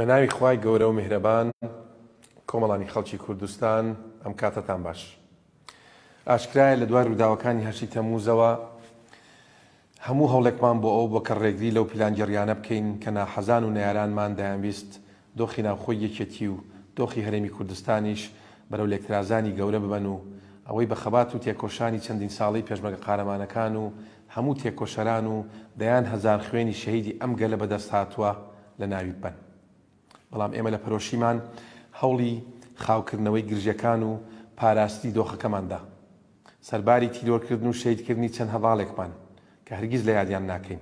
بە ناوی خی گەورە و میهرەبان کۆمەڵانی خەڵکی کوردستان ئەم کاتەتان باش. ئاشکرایە لە دوای ڕووداوەکانی هەشی تەموزەوە هەموو هەوڵێکمان بۆ ئەو بۆ کە ڕێگری لەو پیلانجیریانە بکەین کە ناحەزان و نەیارانمان دەیانویست دۆخی ناوخۆی یەکێتی و دۆخی هەرێمی کوردستانیش بەرەو لێکترازانی گەورە ببەن و ئەوەی بە خەبات و تێکۆشانی چەندین ساڵی پێشمەگە قارەمانەکان و هەموو تێکۆشەران و دەیان هزار خوێنی شەهیدی ئەم گەلە بەدەست هاتووە لە ناوی بن. بەڵام ئێمە لە پەرۆشیمان هەوڵی خاوکردنەوەی گرژیەکان و پاراستی دۆخەکەماندا سەرباری تیرۆرکردن و شیدکردنی چەند هەواڵێکمان کە هەرگیز لە یادیان ناکەین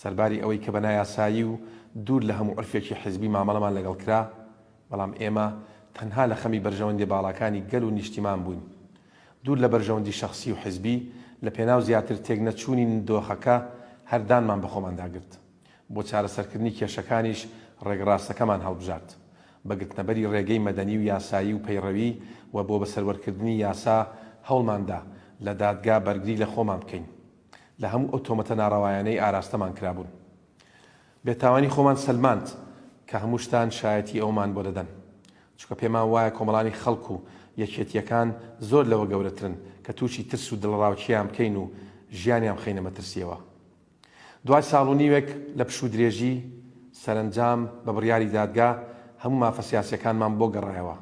سەرباری ئەوەی کە بە نایاسایی و دوور لە هەموو ئەلفێکی حزبی مامەڵەمان لەگەڵ کرا بەڵام ئێمە تەنها لە خەمی بەرژەوەندی باڵاکانی گەل و نیشتیمان بووین دوور لە بەرژەوەندی شخصی و حزبی لە پێناو زیاتر تێک نەچوونی دۆخەکە هەردانمان بەخۆمانداگرت بۆ چارەسەرکردنی کێشەکانیش ڕێگەڕاستەکەمان هەڵبژارد بەگتنەبەری ڕێگەی مەدەنی و یاسایی و پەیڕەوی و بۆ بە سەروەرکردنی یاسا هەوڵماندا لە دادگا بەرگری لە خۆمان بکەین لە هەموو ئۆتۆمەتە ناڕەوایانەی ئاراستەمان کرابوون بێتاوانی خۆمان سلمانند کە هەموو شتان شایەتی ئەومان بۆ دەدەن چکە پێمان وایە کۆمەڵانی خەڵکو و یەکێتیەکان زۆر لەوە گەورەترن کە تووشی ترس و دڵڕاوچیان بکەین و ژیانیان خینەمەترسیەوە دوای ساڵ و نیوێک لە پشو درێژی سەرنجام بە بڕیاری دادگا هەموو مافەسیاسەکانمان بۆ گەڕایەوە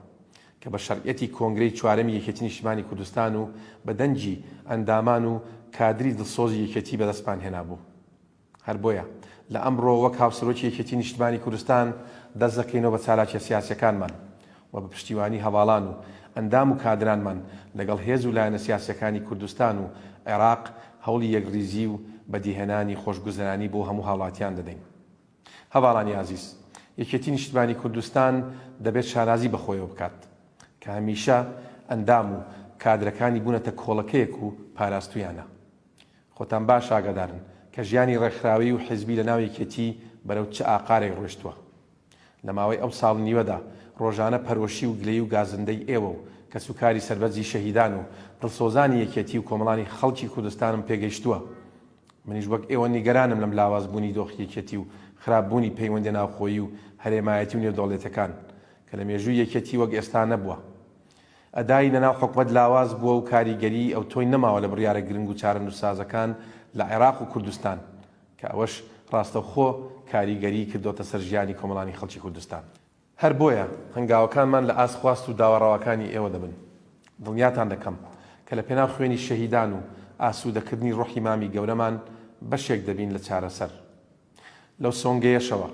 کە بە شەرعەتی کۆنگری چوارەمی یەکێتی شیمانی کوردستان و بە دەنجی ئەندامان و کادری دڵسۆزی یەکێتی بەدەستمان هێنا بوو هەر بۆیە لە ئەمڕۆ وەک هاوسەرۆکی یەکێتی نیشتمانی کوردستان دەست دەکەینەوە بە چالاکیە سیاسەکانمان و بە پشتیوانی هەواڵان و ئەندام و کادرانمان لەگەڵ هێز و لایەنە سیاسەکانی کوردستان و عێراق هەوڵی یەکریزی و بەدیهێنانی خۆشگوزرانی بۆ هەموو هاڵاتیان دەدەین هەواڵانی عزیز یەکێتی نیشتبانی کوردستان دەبێت شارازی بەخۆیەوە بکات کە هەمیشە ئەندام و کادرەکانی بوونەتە کۆڵەکەیەک و پاراستویانە خۆتان باش ئاگادارن کە ژیانی ڕێکخراوی و حزبی لە ناو یەکێتی بەرەو چه ئاقارێک ڕۆشتووە لە ماوەی ئەو ساڵ نیوەدا ڕۆژانە پەرۆشی و گلەی و گازندەی ئێوە و کە سوکاری سربەرزی شەهیدان و دڵسۆزانی یەکێتی و کۆمەڵانی خەڵکی کوردستانم پێگەیشتووە منیش وەک ئێوە نیگەرانم لەم لاواز بوونی دۆخیەکێتی و خراپبوونی پەیوەندی ناوخۆیی و هەرێمایەتی و نێودوڵێتەکان کە لە مێژوو یەکەتی وەک ئێستا نەبووە ئەدای لەناو حکومت لاواز بووە و کاریگەری ئەو تۆی نەماوە لە بڕیاە گرنگ و چارە نووسازەکان لە عێراق و کوردستان کە ئەوەش ڕاستەخۆ کاریگەری کردوتە سەر ژیانی کۆمەڵانی خەڵکی کوردستان هەر بۆیە هەنگاوەکانمان لە ئاسخواست و داوەڕاوەکانی ئێوە دەبن دڵنیاتان دەکەم کە لە پێناو خوێنی شەهیدان و ئاسوودەکردنی ڕۆحی مامی گەورەمان بەشێک دەبین لە چارەسەر لەو سۆنگەیەشەوە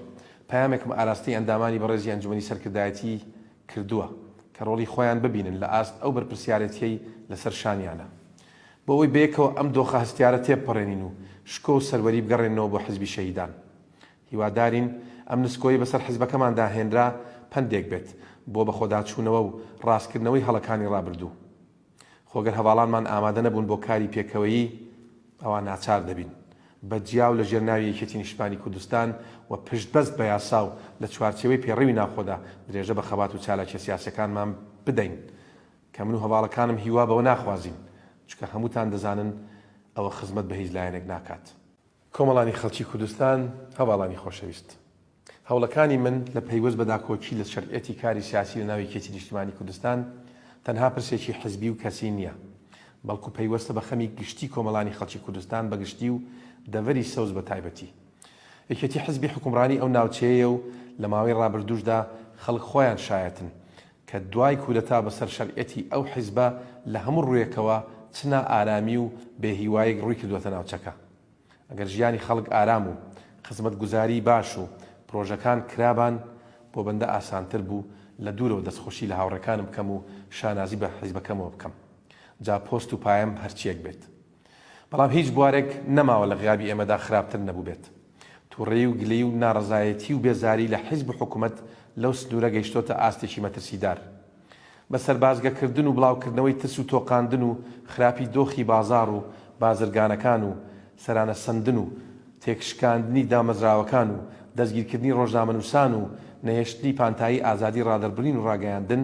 پامێکم ئاراستی ئەندامانی بەڕێزی ئەنجومی سەرکردایەتی کردووە کە ڕۆڵی خۆیان ببینن لە ئاست ئەو بەرپسیارەتیەی لەسەر شانیانە بۆەوەی بێکەوە ئەم دۆخە هەستیارە تێپەڕێنین و شکۆ و سەروەری بگەڕێنەوە بۆ حزبی شەیدان هیوادارین ئەم نسکۆی بەسەر حزبەکەماندا هێنرا پندێک بێت بۆ بە خۆداچوونەوە و ڕاستکردنەوەی هەڵەکانی ڕابردوو خۆگەر هەواڵانمان ئامادە نەبوون بۆ کاری پێکەوەیی ئەوان ناچار دەبین بە جیاو لە ژێرناوی یەکێتی نیشتانی کوردستان و پشت بەست بە یاسا و لە چوارچەوەی پێڕەوی ناخۆدا درێژە بە خەبات و چالاکیە سیاسەکانمان بدەین کە من و هەواڵەکانم هیوا بەوە ناخوازیین چکە هەمووتان دەزانن ئەوە خزمەت بە هیچ لایەنێک ناکات. کۆمەڵانی خەڵکی کوردستان هەواڵانی خۆشەویست. هەوڵەکانی من لە پەیوەست بەداکۆکی لە شەرعەتی کاری سیاسی لە ناوی کێتی نیشتیمانی کوردستان تەنها پرسێکی حزبی و کەسی نییە. بەڵکو پەیوەستە بە خەمی گشتی کۆمەڵانی خەڵکی کوردستان بەگشتی و دەوەری سەوز بە تایبەتی یەکێتی حزبی حکومڕانی ئەو ناوچەیە و لە ماوەی ڕابردوشدا خەڵک خۆیان شایەتن کە دوای کودەتا بەسەر شەرعەتی ئەو حیزبە لە هەموو ڕویەکەوە چنا ئارامی و بێهیوایەک ڕووی کردوەتە ناوچەکە ئەگەر ژیانی خەڵک ئارام و خزمەت گوزاری باش و پرۆژەکان کرابان بۆ بەندە ئاسانتر بوو لە دوورەوە دەستخۆشی لە هاوڕەکانم بکەم و شانازی بە حیزبەکەمەوە بکەم جا پۆست و پایم هەرچیەک بێت بەڵام هیچ بوارێک نەماوە لە غیابی ئێمەدا خراپتر نەبوو بێت توڕێ و گلی و ناڕزایەتی و بێزاری لە حیزب حکوومەت لەو سنوورە گەیشتۆتە ئاستێکی مەترسیدار بە سەربازگەکردن و بڵاوکردنەوەی ترس و تۆقااندن و خراپی دۆخی بازار و بازرگانەکان و سەرانە سندن و تێکشکاندنی دامەزراوەکان و دەستگیرکردنی ڕۆژنامەنووسان و نەهێشتنی پانتایی ئازادی ڕادربرین و ڕاگەیاندن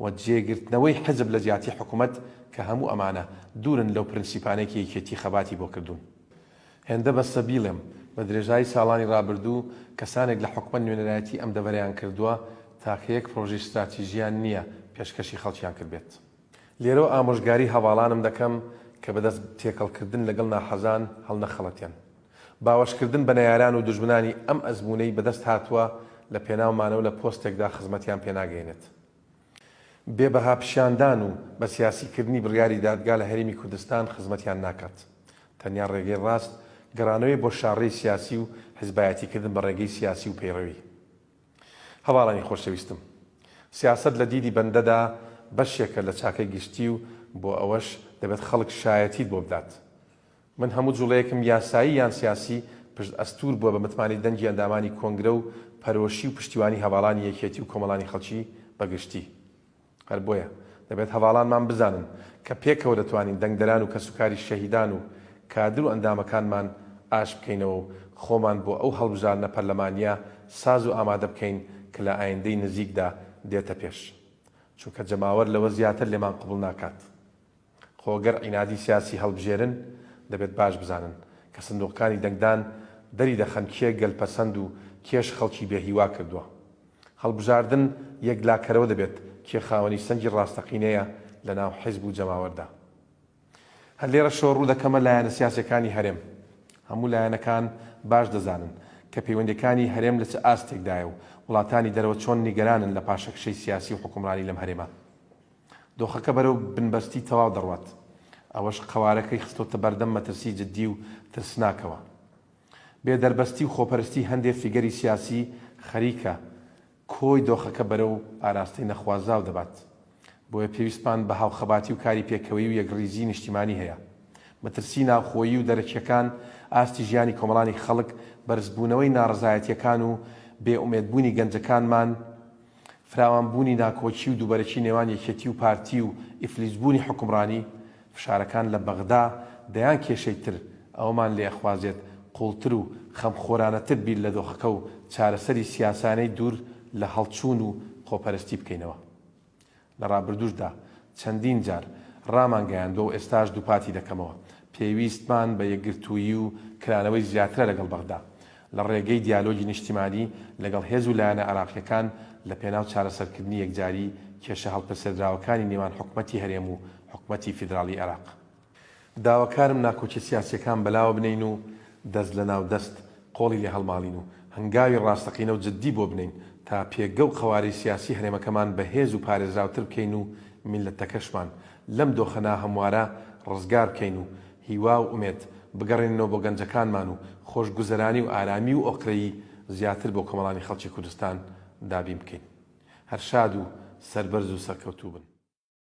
و جێگرتنەوەی حزب لە زیاتی حکوومەت کە هەموو ئەمانە دوورن لەو پرینسیپانێکی یەکێتی خەباتی بۆ کردوون. هێندە بە سەبیڵم بە درێژایی ساڵانی رابرردوو کەسانێک لە حکومە نوێنەرایەتی ئەم دەبەریان کردووە تاکەیەک پرۆژی استراتیژیان نییە پێشکەشی خەڵکییان کردبێت. لێرەوە ئامۆژگاری هەواڵانم دەکەم کە بەدەست تێکەڵکردن لەگەڵ ناحەزان هەڵنەخەڵەتیان. باوەشکردن بە نەیاران و دژمنانی ئەم ئەزمونەی بەدەست هاتووە لە پێناومانە و لە پۆستێکدا خزمەتیان پێناگەێنێت. بێبەها پیشاندان و بە سیاسیکردنی بڕیاری دادگا لە هەرمی کوردستان خزمەتیان ناکات تەنیا ڕێگەی ڕاست گەرانەوەی بۆ شارڕێی سیاسی و حزبایەتیکردن بە ڕێگەی سیاسی و پەیڕەوی هەواڵانی خۆشەویستم سیاست لە دیدی بەندەدا بەشێکە لە چاکەی گشتی و بۆ ئەوەش دەبێت خەڵک شایەتیت بۆ بدات من هەموو جوڵەیەکم یاسایی یان سیاسی پشت ئەستور بووە بە متمانی دەنجی ئەندامانی کۆنگرە و پەرۆشی و پشتیوانی هەواڵانی یەکێتی و کۆمەڵانی خەڵکی بەگشتی هەر بۆیە دەبێت هەواڵانمان بزانن کە پێکەوە دەتوانین دەنگدەران و کە سوکاری شەهیدان و کادر و ئەندامەکانمان ئاش بکەینەوە و خۆمان بۆ ئەو هەڵبژارنە پەرلەمانیا ساز و ئامادە بکەین کە لە ئایندەی نزیکدا دێتە پێش چونکە جەماوەر لەوە زیاتر لێمان قوبڵ ناکات خۆگەر عینادی سیاسی هەڵبژێرن دەبێت باش بزانن کە سندوقەکانی دەنگدان دەری دەخەنکیە گەلپەسەند و کێش خەڵکی بێهیوا کردووە هەڵبژاردن یەکلاکەرەوە دەبێت کێ خاوەنی سەنگی ڕاستەقینەیە لە ناو حیزب و جەماوەردا. هەر لێرە شۆڕوو دەکەمە لایەنە سیاسەکانی هەرێم هەموو لایەنەکان باش دەزانن کە پەیوەندەکانی هەرێم لە چ ئاستێکدایە و وڵاتانی دەرەوە چۆن نیگەرانن لە پاشەکشەی سیاسی و حکومڕانی لەم هەرێمە. دۆخەکە بەرەو بنبەستی تەواو دەڕوات. ئەوەش قوارەکەی خستۆتە بەردەم مەترسی جددی و ترسناکەوە. بێ دەربەستی و خۆپەرستی هەندێک فیگەری سیاسی خەریکە کۆی دۆخەکە بەرە و ئاراستی نەخوازاو دەبات بۆیە پێویستمان بە هاوخەباتی و کاری پێکەوەی و یەکریزی نیشتیمانی هەیە مەترسی ناوخۆیی و دەرەکیەکان ئاستی ژیانی کۆمەڵانی خەڵک بەرزبوونەوەی ناڕزایەتیەکان و بێعومێدبوونی گەنجەکانمان فراوانبوونی ناکۆچی و دووبەرەکی نێوان یەکێتی و پارتی و ئیفلیزبوونی حکمڕانی فشارەکان لە بەغدا دەیان کێشەی تر ئەومان لێخوازێت قوڵتر و خەمخۆرانەتر بیر لە دۆخەکە و چارەسەری سیاسانەی دوور لە هەڵچوون و خۆپەرستی بکەینەوە لە ڕابردوشدا چەندین جار ڕامانگەیاندۆ و ئێستاش دووپاتی دەکەمەوە پێویستمان بە یەکگرتووی و کرانەوەی زیاترە لەگەڵ بەغدا لە ڕێگەی دیالۆگی نیشتیمانی لەگەڵ هێز و لایەنە عراقیەکان لە پێناو چارەسەرکردنی یەکجاری کێشە هەڵپەسەدراوەکانی نێوان حکوومەتتی هەرێم و حکوومەتتی فیدراالی عراق داواکارم ناکۆچی سیاسەکان بەلاوە بنین و دەست لە ناو دەست قۆڵی لە هەڵماڵین و هەنگاوی ڕاستەقینە و جددی بۆ بنین تا پێگە و خەواری سیاسی هەرێمەکەمان بەهێز و پارێزراوتر بکەین و میلەتەکەشمان لەم دۆخەنا هەموارە ڕزگار بکەین و هیوا و ئومێت بگەڕێنەوە بۆ گەنجەکانمان و خۆشگوزەرانی و ئارامی و ئۆقرەیی زیاتر بۆ کۆمەڵانی خەڵکی کوردستان دابین بکەین هەر شاد و سربەرز و سەرکەوتوو بن